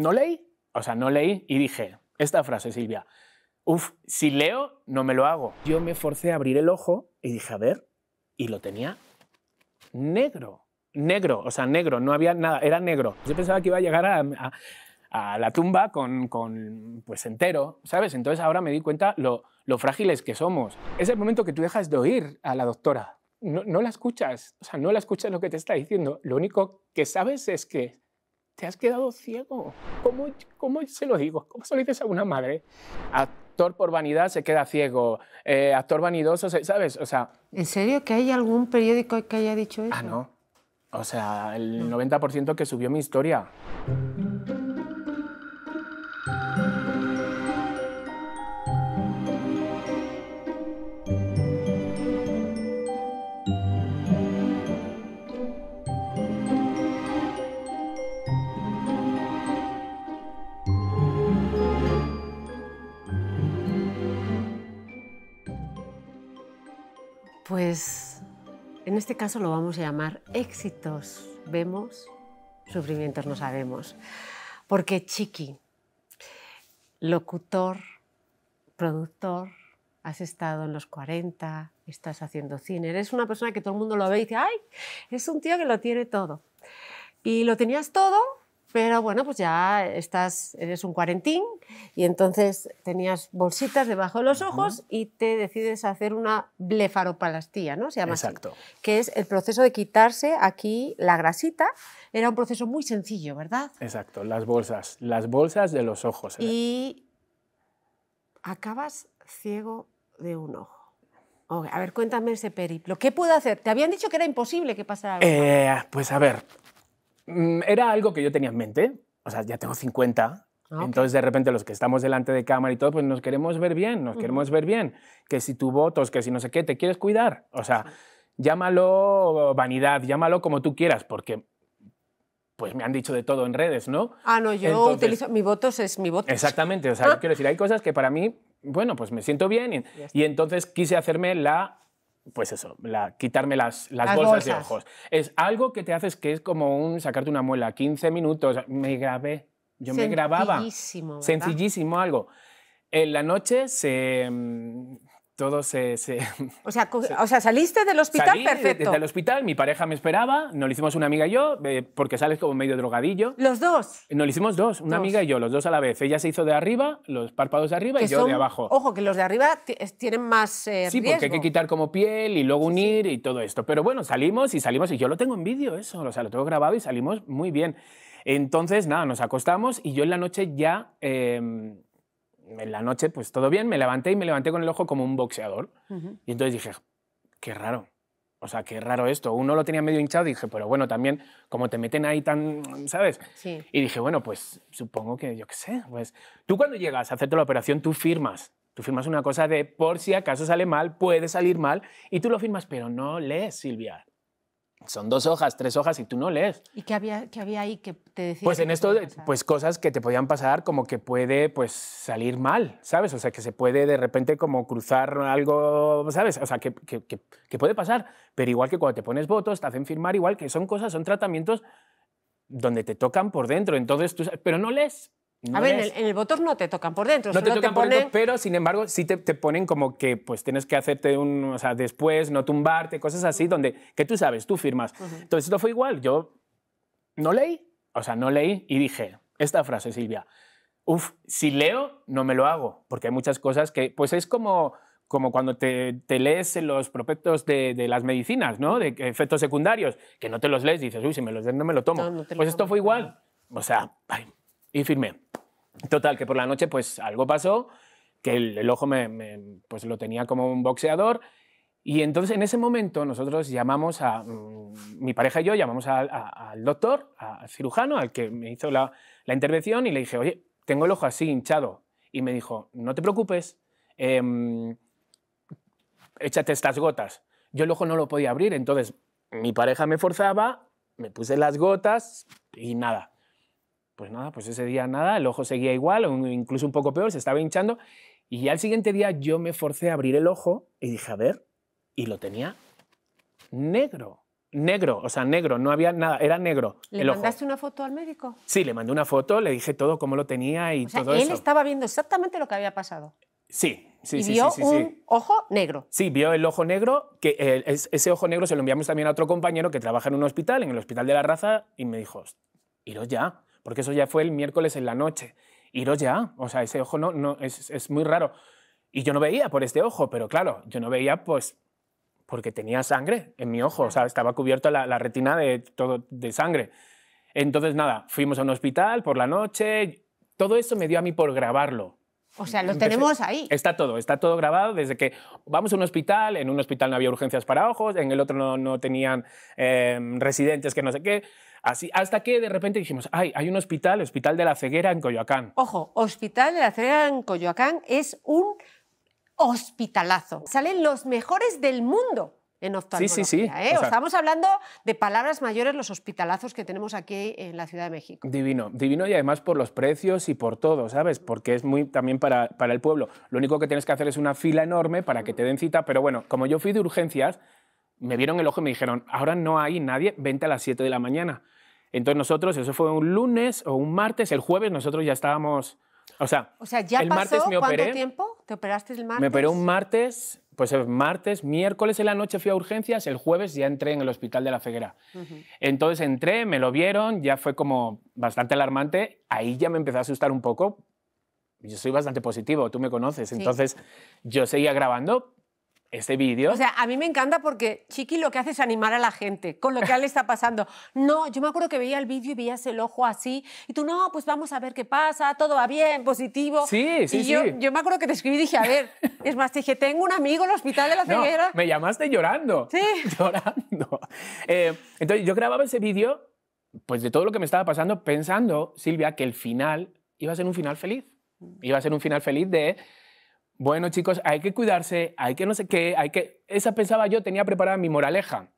no leí, o sea, no leí y dije esta frase, Silvia, uf, si leo, no me lo hago. Yo me forcé a abrir el ojo y dije, a ver, y lo tenía negro, negro, o sea, negro, no había nada, era negro. Yo pensaba que iba a llegar a, la tumba con, pues entero, ¿sabes? Entonces ahora me di cuenta lo, frágiles que somos. Es el momento que tú dejas de oír a la doctora. No, no la escuchas, o sea, no la escuchas lo que te está diciendo. Lo único que sabes es que te has quedado ciego. ¿Cómo, ¿Cómo, se lo digo? ¿Cómo se lo dices a una madre? Actor por vanidad se queda ciego, eh, actor vanidoso, se, ¿sabes? O sea... ¿En serio que hay algún periódico que haya dicho ah, eso? Ah, no. O sea, el 90% que subió mi historia. en este caso lo vamos a llamar éxitos vemos, sufrimientos no sabemos. Porque Chiqui, locutor, productor, has estado en los 40, estás haciendo cine, eres una persona que todo el mundo lo ve y dice, ay, es un tío que lo tiene todo. Y lo tenías todo pero bueno, pues ya estás, eres un cuarentín y entonces tenías bolsitas debajo de los ojos y te decides hacer una blefaropalastía, ¿no? Se llama Exacto. que es el proceso de quitarse aquí la grasita. Era un proceso muy sencillo, ¿verdad? Exacto, las bolsas, las bolsas de los ojos. Y acabas ciego de un ojo. a ver, cuéntame ese periplo. ¿Qué puedo hacer? Te habían dicho que era imposible que pasara algo. Eh, pues a ver, Mm, era algo que yo tenía en mente. O sea, ya tengo 50. Ah, entonces, de repente, los que estamos delante de cámara y todo, pues nos queremos ver bien, nos queremos ver bien. Que si tu votos, que si no sé qué, te quieres cuidar. O sea, llámalo vanidad, llámalo como tú quieras, porque pues me han dicho de todo en redes, ¿no? Ah, no, yo utilizo, mi votos es mi voto. Exactamente, o sea, quiero decir, hay cosas que para mí bueno, pues me siento bien. y, entonces quise hacerme la pues eso, quitarme las, bolsas, de ojos. Es algo que te haces que es como un sacarte una muela, 15 minutos, me grabé, yo me grababa. Sencillísimo. Sencillísimo algo. En la noche se, todo se... se o, sea, o, sea, saliste del hospital salí perfecto. Desde el hospital, mi pareja me esperaba, nos lo hicimos una amiga y yo, eh, porque sales como medio drogadillo. ¿Los dos? Eh, nos lo hicimos dos, una amiga y yo, los dos a la vez. Ella se hizo de arriba, los párpados de arriba y yo de abajo. Ojo, que los de arriba tienen más eh, Sí, porque hay que quitar como piel y luego unir y todo esto. Pero bueno, salimos y salimos y yo lo tengo en vídeo eso, o sea, lo tengo grabado y salimos muy bien. Entonces, nada, nos acostamos y yo en la noche ya... Em, en la noche, pues todo bien, me levanté y me levanté con el ojo como un boxeador. Y entonces dije, qué raro. O sea, qué raro esto. Uno lo tenía medio hinchado y dije, pero bueno, también como te meten ahí tan, ¿sabes? Y dije, bueno, pues supongo que yo qué sé. Pues tú cuando llegas a hacerte la operación, tú firmas. Tú firmas una cosa de por si acaso sale mal, puede salir mal, y tú lo firmas, pero no lees, Silvia son dos hojas, tres hojas y tú no lees. ¿Y qué había, ahí que te decía? Pues en esto, pues cosas que te podían pasar como que puede pues salir mal, ¿sabes? O sea, que se puede de repente como cruzar algo, ¿sabes? O sea, que, que, puede pasar, pero igual que cuando te pones votos, te hacen firmar igual, que son cosas, son tratamientos donde te tocan por dentro, entonces tú, pero no lees, a ver, en el, botón no te tocan por dentro. No te tocan por dentro, pero sin embargo sí te, ponen como que pues tienes que hacerte un, o sea, después, no tumbarte, cosas así, donde, que tú sabes, tú firmas. Entonces esto fue igual, yo no leí, o sea, no leí y dije, esta frase, Silvia, uff, si leo, no me lo hago, porque hay muchas cosas que, pues es como como cuando te, lees los prospectos de, de, las medicinas, ¿no? De efectos secundarios, que no te los lees, y dices, uy, si me los lees no me lo tomo. pues esto fue igual. O sea, y firmé. Total, que por la noche pues algo pasó, que el, ojo me, pues lo tenía como un boxeador. Y entonces en ese momento nosotros llamamos a, mm, mi pareja y yo llamamos al doctor, al cirujano, al que me hizo la, la, intervención y le dije, oye, tengo el ojo así hinchado. Y me dijo, no te preocupes, em, échate estas gotas. Yo el ojo no lo podía abrir, entonces mi pareja me forzaba, me puse las gotas y nada pues nada, pues ese día nada, el ojo seguía igual, o incluso un poco peor, se estaba hinchando. Y al siguiente día yo me forcé a abrir el ojo y dije, a ver, y lo tenía negro. Negro, o sea, negro, no había nada, era negro. ¿Le mandaste una foto al médico? Sí, le mandé una foto, le dije todo cómo lo tenía y o él estaba viendo exactamente lo que había pasado. Sí, sí, y sí, vio sí, un ojo negro. Sí, vio el ojo negro, que eh, ese ojo negro se lo enviamos también a otro compañero que trabaja en un hospital, en el Hospital de la Raza, y me dijo, iros ya porque eso ya fue el miércoles en la noche. Iros ya, o sea, ese ojo no, es, muy raro. Y yo no veía por este ojo, pero claro, yo no veía pues porque tenía sangre en mi ojo, o sea, estaba cubierta la, retina de, todo, de sangre. Entonces, nada, fuimos a un hospital por la noche, todo eso me dio a mí por grabarlo. O sea, lo tenemos ahí. Está todo, está todo grabado desde que vamos a un hospital, en un hospital no había urgencias para ojos, en el otro no, tenían eh, residentes que no sé qué. Así, hasta que de repente dijimos, ay, hay un hospital, Hospital de la Ceguera en Coyoacán. Ojo, Hospital de la Ceguera en Coyoacán es un hospitalazo. Salen los mejores del mundo en oftalmología. Sí, sí, ¿eh? sí. Estamos hablando de palabras mayores, los hospitalazos que tenemos aquí en la Ciudad de México. Divino, divino y además por los precios y por todo, ¿sabes? Porque es muy también para, para el pueblo. Lo único que tienes que hacer es una fila enorme para que mm. te den cita, pero bueno, como yo fui de urgencias, me vieron el ojo y me dijeron, ahora no hay nadie, vente a las 7 de la mañana. Entonces nosotros, eso fue un lunes o un martes, el jueves nosotros ya estábamos, o sea, o ¿ya el martes me operé. ¿Cuánto tiempo te operaste el martes? Me operé un martes, pues el eh, martes, miércoles en la noche fui a urgencias, el jueves ya entré en el hospital de la ceguera. Entonces entré, me lo vieron, ya fue como bastante alarmante, ahí ya me empecé a asustar un poco. Yo soy bastante positivo, tú me conoces, entonces yo seguía grabando, este vídeo. O sea, a mí me encanta porque Chiqui lo que hace es animar a la gente con lo que a él le está pasando. No, yo me acuerdo que veía el vídeo y veías el ojo así y tú, no, pues vamos a ver qué pasa, todo va bien, positivo. Sí, sí, y sí. Yo, yo me acuerdo que te escribí y dije, a ver, es más, te dije, tengo un amigo en el hospital de la ceguera. me llamaste llorando. Sí. Llorando. Eh, entonces yo grababa ese vídeo, pues de todo lo que me estaba pasando, pensando, Silvia, que el final iba a ser un final feliz. Iba a ser un final feliz de bueno chicos, hay que cuidarse, hay que no sé qué, hay que... Esa pensaba yo, tenía preparada mi moraleja.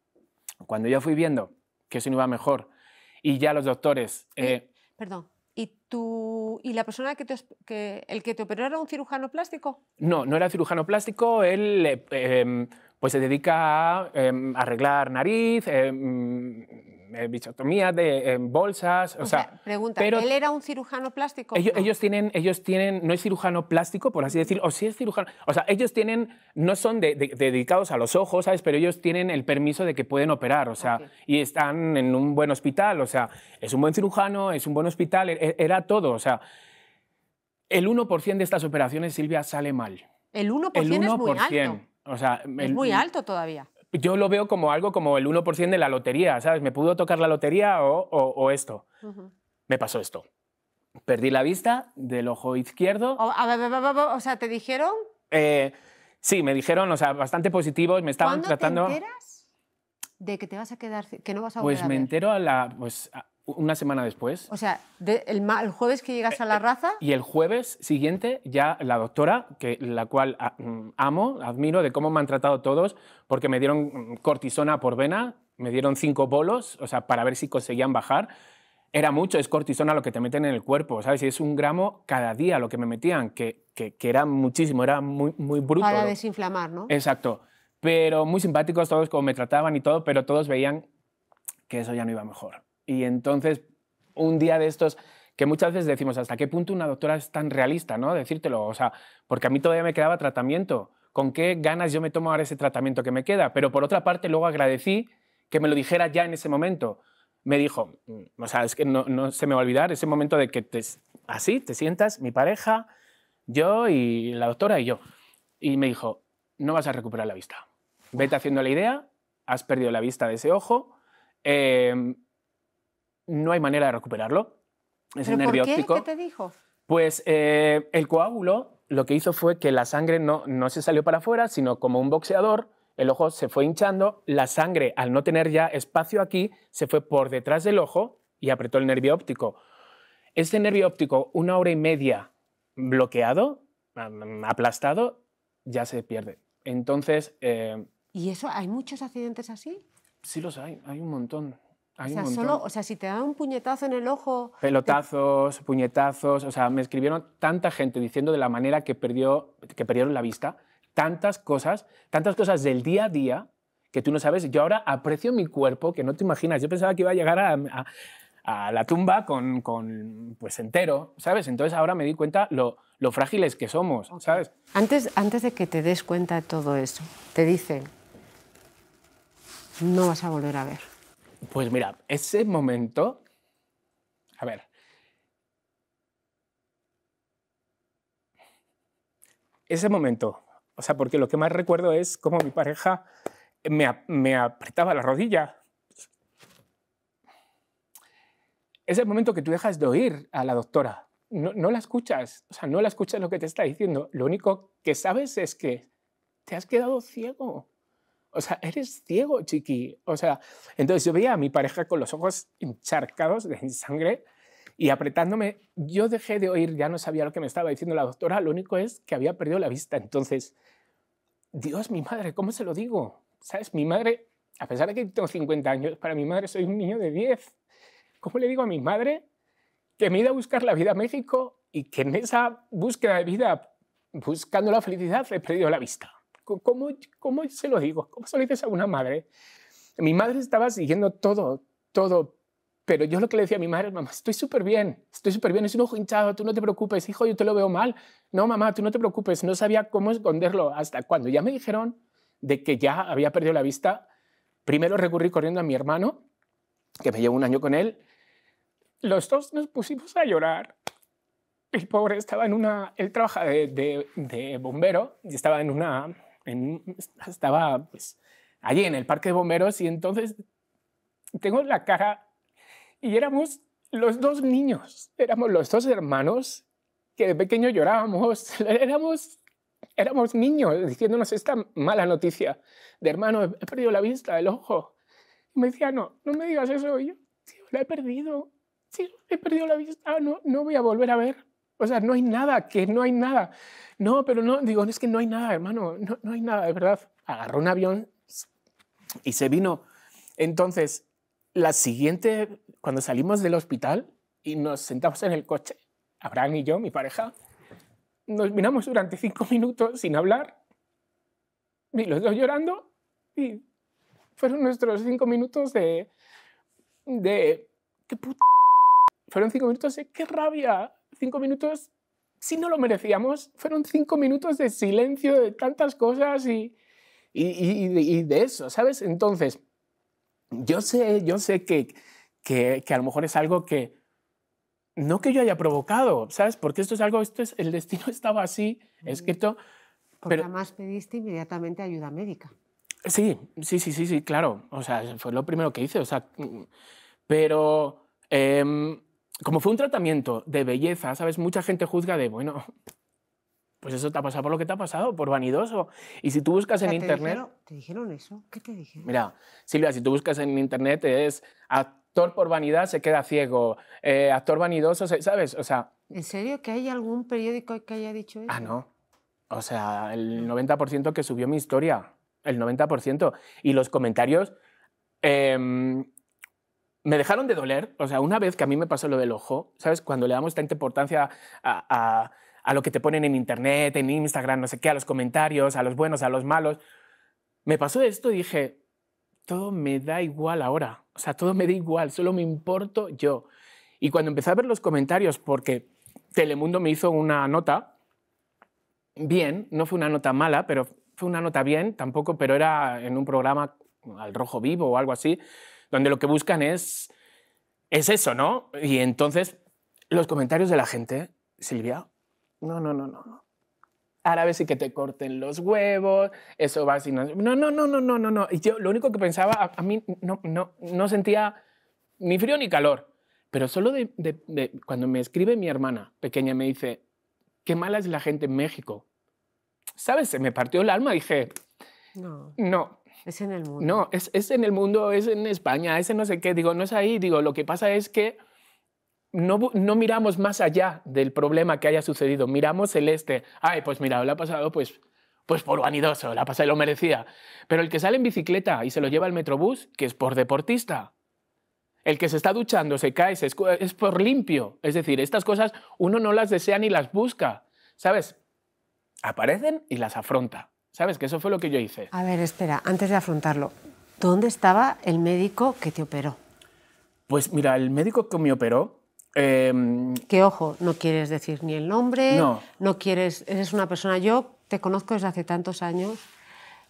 Cuando ya fui viendo que eso no iba mejor y ya los doctores... Eh, perdón, ¿y tú y la persona que, te, el que te operó era un cirujano plástico? No, no era cirujano plástico, él eh, em, pues se dedica a em, arreglar nariz, em, eh, bichotomía, de bolsas. O, sea, pregunta, pero ¿él era un cirujano plástico? Ellos, tienen, ellos tienen, no es cirujano plástico, por así decir, o sí es cirujano. O sea, ellos tienen, no son dedicados a los ojos, ¿sabes? Pero ellos tienen el permiso de que pueden operar, o sea, y están en un buen hospital, o sea, es un buen cirujano, es un buen hospital, e, era todo, o sea. El 1% de estas operaciones, Silvia, sale mal. El 1%, es muy alto. O sea, es muy alto todavía yo lo veo como algo como el 1% de la lotería, ¿sabes? Me pudo tocar la lotería o, o, esto. Me pasó esto. Perdí la vista del ojo izquierdo. O, o sea, ¿te dijeron? Eh, sí, me dijeron, o sea, bastante positivos, me estaban tratando... Te enteras? de que te vas a quedar, que no vas a Pues me entero a la, pues, una semana después. O sea, el, jueves que llegas a la eh, eh, raza. Y el jueves siguiente ya la doctora, que, la cual ah, mm, amo, admiro de cómo me han tratado todos, porque me dieron mm, cortisona por vena, me dieron cinco bolos, o sea, para ver si conseguían bajar. Era mucho, es cortisona lo que te meten en el cuerpo, ¿sabes? Y es un gramo cada día lo que me metían, que, era muchísimo, era muy, muy bruto. Para desinflamar, ¿no? Exacto. Pero muy simpáticos todos como me trataban y todo, pero todos veían que eso ya no iba mejor. Y entonces, un día de estos, que muchas veces decimos, ¿hasta qué punto una doctora es tan realista, no? Decírtelo, o sea, porque a mí todavía me quedaba tratamiento. ¿Con qué ganas yo me tomo ahora ese tratamiento que me queda? Pero por otra parte, luego agradecí que me lo dijera ya en ese momento. Me dijo, mm, o sea, es que no, se me va a olvidar ese momento de que te, así te sientas, mi pareja, yo y la doctora y yo. Y me dijo, no vas a recuperar la vista. Vete haciendo la idea, has perdido la vista de ese ojo, eh, no hay manera de recuperarlo. Es el nervio qué? óptico. ¿Qué te dijo? Pues eh, el coágulo lo que hizo fue que la sangre no, no se salió para afuera, sino como un boxeador, el ojo se fue hinchando, la sangre al no tener ya espacio aquí, se fue por detrás del ojo y apretó el nervio óptico. Este nervio óptico, una hora y media bloqueado, aplastado, ya se pierde. Entonces... Eh, ¿Y eso? ¿Hay muchos accidentes así? Sí los hay, hay un montón o sea, solo, o sea, si te da un puñetazo en el ojo... Pelotazos, puñetazos, o sea, me escribieron tanta gente diciendo de la manera que, perdió, que perdieron la vista, tantas cosas, tantas cosas del día a día que tú no sabes. Yo ahora aprecio mi cuerpo, que no te imaginas. Yo pensaba que iba a llegar a, la tumba con, con, pues entero, ¿sabes? Entonces ahora me di cuenta lo, lo frágiles que somos, ¿sabes? Antes, antes de que te des cuenta de todo eso, te dicen, no vas a volver a ver. Pues mira, ese momento, a ver, ese momento, o sea, porque lo que más recuerdo es cómo mi pareja me, apretaba la rodilla. Es el momento que tú dejas de oír a la doctora. No, no la escuchas, o sea, no la escuchas lo que te está diciendo. Lo único que sabes es que te has quedado ciego. O sea, eres ciego, chiqui. O sea, entonces yo veía a mi pareja con los ojos encharcados de sangre y apretándome. Yo dejé de oír, ya no sabía lo que me estaba diciendo la doctora. Lo único es que había perdido la vista. Entonces, Dios, mi madre, ¿cómo se lo digo? ¿Sabes? Mi madre, a pesar de que tengo 50 años, para mi madre soy un niño de 10. ¿Cómo le digo a mi madre que me he a buscar la vida a México y que en esa búsqueda de vida, buscando la felicidad, he perdido la vista? ¿Cómo, cómo se lo digo? ¿Cómo se lo dices a una madre? Mi madre estaba siguiendo todo, todo, pero yo lo que le decía a mi madre, mamá, estoy súper bien, estoy súper bien, es un ojo hinchado, tú no te preocupes, hijo, yo te lo veo mal. No, mamá, tú no te preocupes, no sabía cómo esconderlo hasta cuando ya me dijeron de que ya había perdido la vista. Primero recurrí corriendo a mi hermano, que me llevo un año con él. Los dos nos pusimos a llorar. El pobre estaba en una, él trabaja de, de bombero y estaba en una estaba pues, allí en el parque de bomberos y entonces tengo la cara y éramos los dos niños, éramos los dos hermanos que de pequeño llorábamos, éramos, éramos niños diciéndonos esta mala noticia de hermano, he perdido la vista, el ojo. Y me decía, no, no me digas eso, yo, tío, la he perdido, sí, he perdido la vista, no, no voy a volver a ver. O sea, no hay nada, que no hay nada. No, pero no, digo, es que no hay nada, hermano, no, hay nada, de verdad. Agarró un avión y se vino. Entonces, la siguiente, cuando salimos del hospital y nos sentamos en el coche, Abraham y yo, mi pareja, nos miramos durante cinco minutos sin hablar y los dos llorando y fueron nuestros cinco minutos de... de ¿Qué puta? Fueron cinco minutos de qué rabia, cinco minutos, si no lo merecíamos, fueron cinco minutos de silencio, de tantas cosas y, y, de eso, ¿sabes? Entonces, yo sé, yo sé que, que, a lo mejor es algo que no que yo haya provocado, ¿sabes? Porque esto es algo, esto es, el destino estaba así, escrito. pero, además pediste inmediatamente ayuda médica. Sí, sí, sí, sí, sí, claro. O sea, fue lo primero que hice. O sea, mm, pero em, como fue un tratamiento de belleza, ¿sabes? Mucha gente juzga de, bueno, pues eso te ha pasado por lo que te ha pasado, por vanidoso. Y si tú buscas en internet... ¿Te dijeron eso? ¿Qué te dijeron? Mira, Silvia, si tú buscas en internet es actor por vanidad se queda ciego, eh, actor vanidoso, ¿sabes? O sea... ¿En serio que hay algún periódico que haya dicho ah, eso? Ah, no. O sea, el 90% que subió mi historia, el 90%. Y los comentarios... Em, me dejaron de doler. O sea, una vez que a mí me pasó lo del ojo, ¿sabes? Cuando le damos tanta importancia a, lo que te ponen en internet, en Instagram, no sé qué, a los comentarios, a los buenos, a los malos, me pasó esto y dije, todo me da igual ahora. O sea, todo me da igual, solo me importo yo. Y cuando empecé a ver los comentarios, porque Telemundo me hizo una nota, bien, no fue una nota mala, pero fue una nota bien tampoco, pero era en un programa al rojo vivo o algo así donde lo que buscan es, es eso, ¿no? Y entonces los comentarios de la gente, Silvia, no, no, no, no, no. y que te corten los huevos, eso va así. No, no, no, no, no, no, no. Y yo lo único que pensaba, a, mí no, no, no sentía ni frío ni calor. Pero solo de, cuando me escribe mi hermana pequeña, me dice, qué mala es la gente en México. ¿Sabes? Se me partió el alma. Dije, no. no. Es en el mundo. No, es, es en el mundo, es en España, es en no sé qué. Digo, no es ahí. Digo, lo que pasa es que no, no miramos más allá del problema que haya sucedido. Miramos el este. Ay, pues mira, lo ha pasado, pues pues por vanidoso, la pasa y lo merecía. Pero el que sale en bicicleta y se lo lleva al metrobús, que es por deportista. El que se está duchando, se cae, es por limpio. Es decir, estas cosas uno no las desea ni las busca, ¿sabes? Aparecen y las afronta. ¿Sabes? Que eso fue lo que yo hice. A ver, espera, antes de afrontarlo, ¿dónde estaba el médico que te operó? Pues mira, el médico que me operó... Em, que ojo, no quieres decir ni el nombre, no. quieres, eres una persona, yo te conozco desde hace tantos años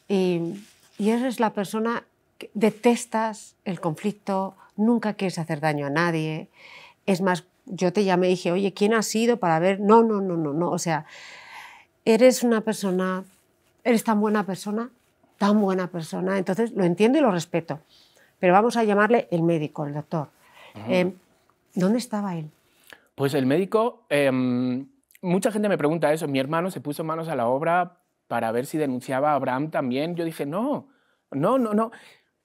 y, y eres la persona que detestas el conflicto, nunca quieres hacer daño a nadie. Es más, yo te llamé y dije, oye, ¿quién ha sido para ver? No, no, no, no, no. O sea, eres una persona eres tan buena persona, tan buena persona. Entonces lo entiendo y lo respeto. Pero vamos a llamarle el médico, el doctor. Em, ¿Dónde estaba él? Pues el médico, em, mucha gente me pregunta eso. Mi hermano se puso manos a la obra para ver si denunciaba a Abraham también. Yo dije, no, no, no, no.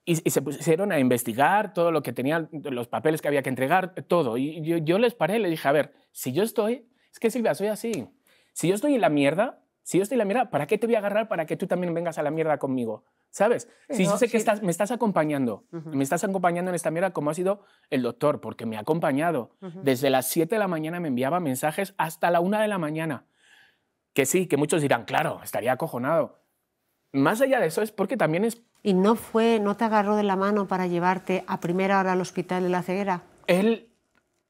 Y, se pusieron a investigar todo lo que tenían, los papeles que había que entregar, todo. Y yo, les paré, le dije, a ver, si yo estoy, es que Silvia, soy así. Si yo estoy en la mierda, si yo estoy en la mierda, ¿para qué te voy a agarrar para que tú también vengas a la mierda conmigo? ¿Sabes? si yo sé que me estás acompañando, me estás acompañando en esta mierda como ha sido el doctor, porque me ha acompañado. Desde las 7 de la mañana me enviaba mensajes hasta la 1 de la mañana. Que sí, que muchos dirán, claro, estaría acojonado. Más allá de eso es porque también es... ¿Y no fue, no te agarró de la mano para llevarte a primera hora al hospital de la ceguera? Él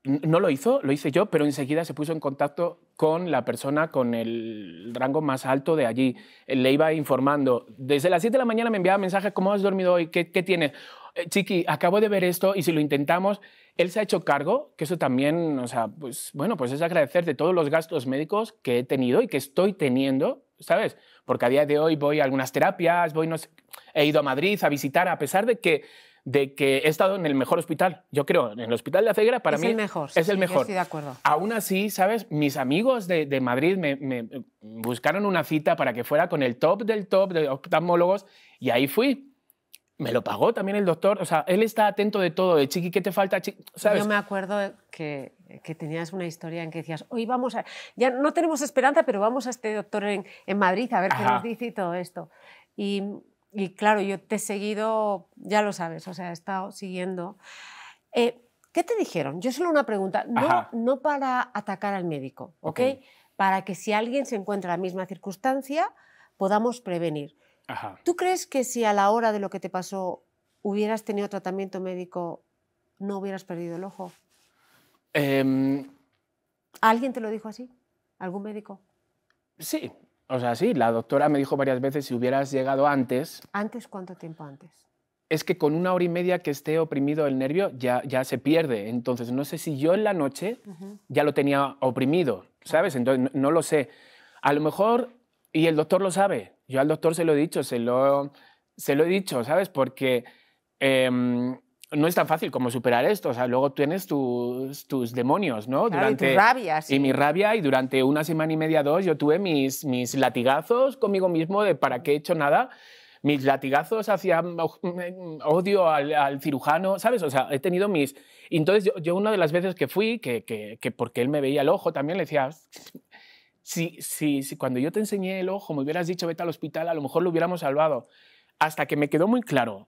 no lo hizo, lo hice yo, pero enseguida se puso en contacto con la persona con el rango más alto de allí. Eh, le iba informando. Desde las 7 de la mañana me enviaba mensajes, ¿cómo has dormido hoy? ¿Qué, qué tienes? Eh, Chiqui, acabo de ver esto y si lo intentamos, él se ha hecho cargo, que eso también, o sea, pues bueno, pues es agradecer de todos los gastos médicos que he tenido y que estoy teniendo, ¿sabes? Porque a día de hoy voy a algunas terapias, voy, no he ido a Madrid a visitar, a pesar de que de que he estado en el mejor hospital. Yo creo, en el Hospital de la para es mí el mejor, es el mejor. Yo estoy de acuerdo. Aún así, ¿sabes? Mis amigos de, Madrid me, buscaron una cita para que fuera con el top del top de oftalmólogos y ahí fui. Me lo pagó también el doctor. O sea, él está atento de todo. De chiqui, ¿qué te falta? Chiqui? Yo me acuerdo que, que, tenías una historia en que decías, hoy vamos a... Ya no tenemos esperanza, pero vamos a este doctor en, Madrid a ver qué nos dice y todo esto. Y y claro, yo te he seguido, ya lo sabes, o sea, he estado siguiendo. Eh, ¿Qué te dijeron? Yo solo una pregunta, no, para atacar al médico, ¿ok? Para que si alguien se encuentra en la misma circunstancia, podamos prevenir. ¿Tú crees que si a la hora de lo que te pasó hubieras tenido tratamiento médico, no hubieras perdido el ojo? Em. ¿Alguien te lo dijo así? ¿Algún médico? Sí, o sea, sí, la doctora me dijo varias veces, si hubieras llegado antes... ¿Antes cuánto tiempo antes? Es que con una hora y media que esté oprimido el nervio ya, ya se pierde. Entonces, no sé si yo en la noche ya lo tenía oprimido, ¿sabes? Entonces, no, lo sé. A lo mejor, y el doctor lo sabe, yo al doctor se lo he dicho, se lo, se lo he dicho, ¿sabes? Porque... Em, no es tan fácil como superar esto. O sea, luego tienes tus, tus demonios, ¿no? durante, y Y mi rabia, y durante una semana y media, dos, yo tuve mis, mis latigazos conmigo mismo de para qué he hecho nada. Mis latigazos hacia oh, odio al, cirujano, ¿sabes? O sea, he tenido mis... entonces yo, una de las veces que fui, que, porque él me veía el ojo también, le decía, si, si, si cuando yo te enseñé el ojo me hubieras dicho vete al hospital, a lo mejor lo hubiéramos salvado. Hasta que me quedó muy claro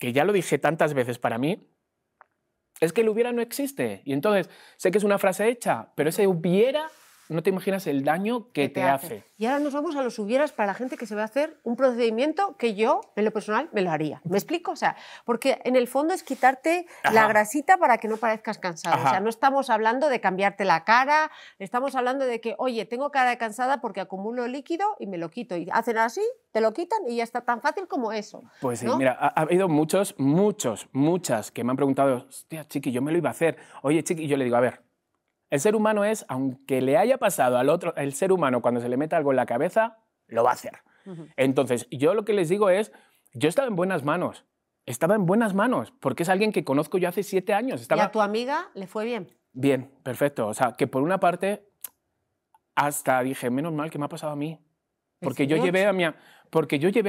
que ya lo dije tantas veces para mí, es que el hubiera no existe. Y entonces, sé que es una frase hecha, pero ese hubiera no te imaginas el daño que, te, hace. Y ahora nos vamos a los hubieras para la gente que se va a hacer un procedimiento que yo, en lo personal, me lo haría. ¿Me explico? O sea, porque en el fondo es quitarte la grasita para que no parezcas cansada. O sea, no estamos hablando de cambiarte la cara, estamos hablando de que, oye, tengo cara de cansada porque acumulo líquido y me lo quito. Y hacen así, te lo quitan y ya está tan fácil como eso. Pues mira, ha, habido muchos, muchos, muchas que me han preguntado, hostia, chiqui, yo me lo iba a hacer. Oye, chiqui, yo le digo, a ver, el ser humano es, aunque le haya pasado al otro, el ser humano cuando se le mete algo en la cabeza, lo va a hacer. Entonces, yo lo que les digo es, yo estaba en buenas manos, estaba en buenas manos, porque es alguien que conozco yo hace siete años. Estaba... ¿Y a tu amiga le fue bien? Bien, perfecto. O sea, que por una parte, hasta dije, menos mal que me ha pasado a mí. Pues porque yo, llevé a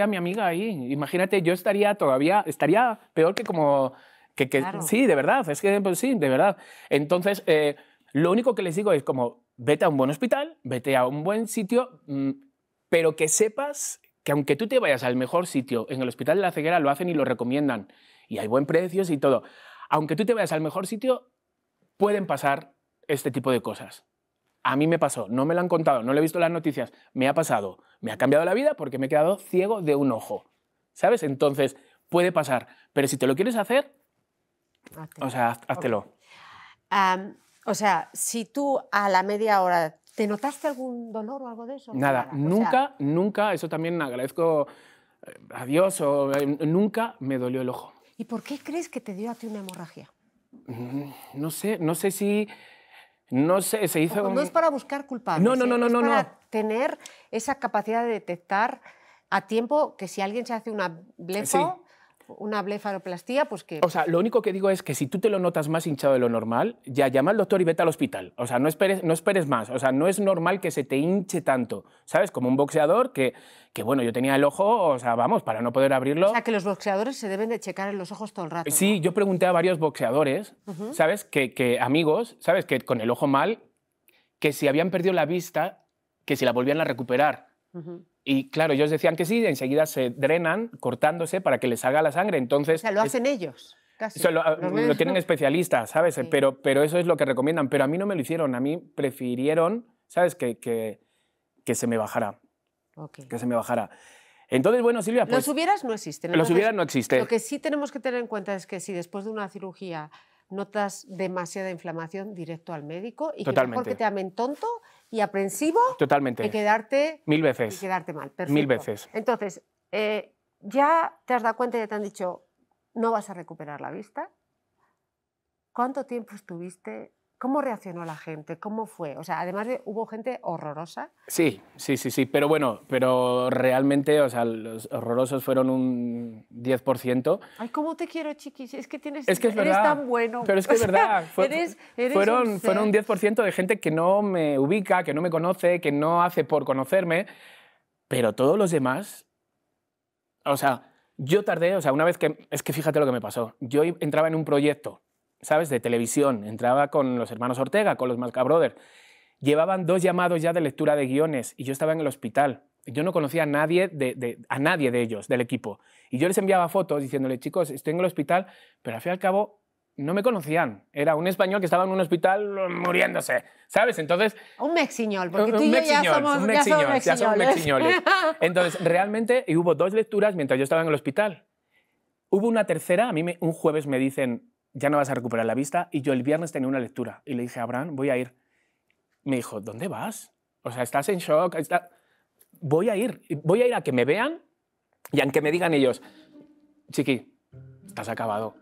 mi, amiga ahí. Imagínate, yo estaría todavía, estaría peor que como... Que, Sí, de verdad, es que pues sí, de verdad. Entonces, eh, lo único que les digo es como, vete a un buen hospital, vete a un buen sitio, mm, pero que sepas que aunque tú te vayas al mejor sitio, en el Hospital de la Ceguera lo hacen y lo recomiendan, y hay buen precios y todo, aunque tú te vayas al mejor sitio, pueden pasar este tipo de cosas. A mí me pasó, no me lo han contado, no le he visto las noticias, me ha pasado, me ha cambiado la vida porque me he quedado ciego de un ojo, ¿sabes? Entonces, puede pasar, pero si te lo quieres hacer, o sea, háztelo. O sea, si tú a la media hora ¿Te notaste algún dolor o algo de eso? Nada, nunca, nunca, eso también agradezco eh, a Dios, o, eh, nunca me dolió el ojo. ¿Y por qué crees que te dio a ti una hemorragia? Mm, no sé, no sé si... No sé, se hizo... No es para buscar culpables. No, no, ¿eh? no, no, no, para tener esa capacidad de detectar a tiempo que si alguien se hace una blefo una blefaroplastia, pues que... O sea, lo único que digo es que si tú te lo notas más hinchado de lo normal, ya llama al doctor y vete al hospital. O sea, no esperes, no esperes más. O sea, no es normal que se te hinche tanto, ¿sabes? Como un boxeador que, que, bueno, yo tenía el ojo, o sea, vamos, para no poder abrirlo... O sea, que los boxeadores se deben de checar en los ojos todo el rato. Sí, yo pregunté a varios boxeadores, ¿sabes? Que, que amigos, ¿sabes? Que con el ojo mal, que si habían perdido la vista, que si la volvían a recuperar. Y claro, ellos decían que sí, enseguida se drenan cortándose para que les haga la sangre. Entonces, o sea, lo hacen ellos. Casi. lo, ah, tienen especialistas, ¿sabes? Pero, pero eso es lo que recomiendan. Pero a mí no me lo hicieron, a mí prefirieron, ¿sabes? Que, que, se me bajara. Que se me bajara. Entonces, bueno, Silvia, Los pues hubieras no existen. Los hubieras no existen. Lo que sí tenemos que tener en cuenta es que si después de una cirugía notas demasiada inflamación directo al médico y Totalmente. que mejor te amen tonto y aprensivo Totalmente. y quedarte mil veces y quedarte mal. Mil veces. Entonces, eh, ya te has dado cuenta y te han dicho, no vas a recuperar la vista. ¿Cuánto tiempo estuviste ¿Cómo reaccionó la gente? ¿Cómo fue? O sea, además de, hubo gente horrorosa. Sí, sí, sí, sí, pero bueno, pero realmente, o sea, los horrorosos fueron un 10%. Ay, cómo te quiero, chiquis, es que tienes que eres tan bueno. Pero es que es verdad, fueron, un fueron un 10% de gente que no me ubica, que no me conoce, que no hace por conocerme, pero todos los demás, o sea, yo tardé, o sea, una vez que, es que fíjate lo que me pasó, yo entraba en un proyecto ¿sabes? De televisión. Entraba con los hermanos Ortega, con los Brothers. Llevaban dos llamados ya de lectura de guiones y yo estaba en el hospital. Yo no conocía a nadie de, a nadie de ellos, del equipo. Y yo les enviaba fotos diciéndole, chicos, estoy en el hospital, pero al fin y al cabo no me conocían. Era un español que estaba en un hospital muriéndose, ¿sabes? Entonces... Un mexiñol, porque tú y yo ya somos, un mexiñol, mexiñoles. Entonces, realmente, hubo dos lecturas mientras yo estaba en el hospital. Hubo una tercera, a mí un jueves me dicen, ya no vas a recuperar la vista. Y yo el viernes tenía una lectura y le dije, a Abraham, voy a ir. Me dijo, ¿dónde vas? O sea, estás en shock. Voy a ir. Voy a ir a que me vean y aunque me digan ellos, chiqui, estás acabado.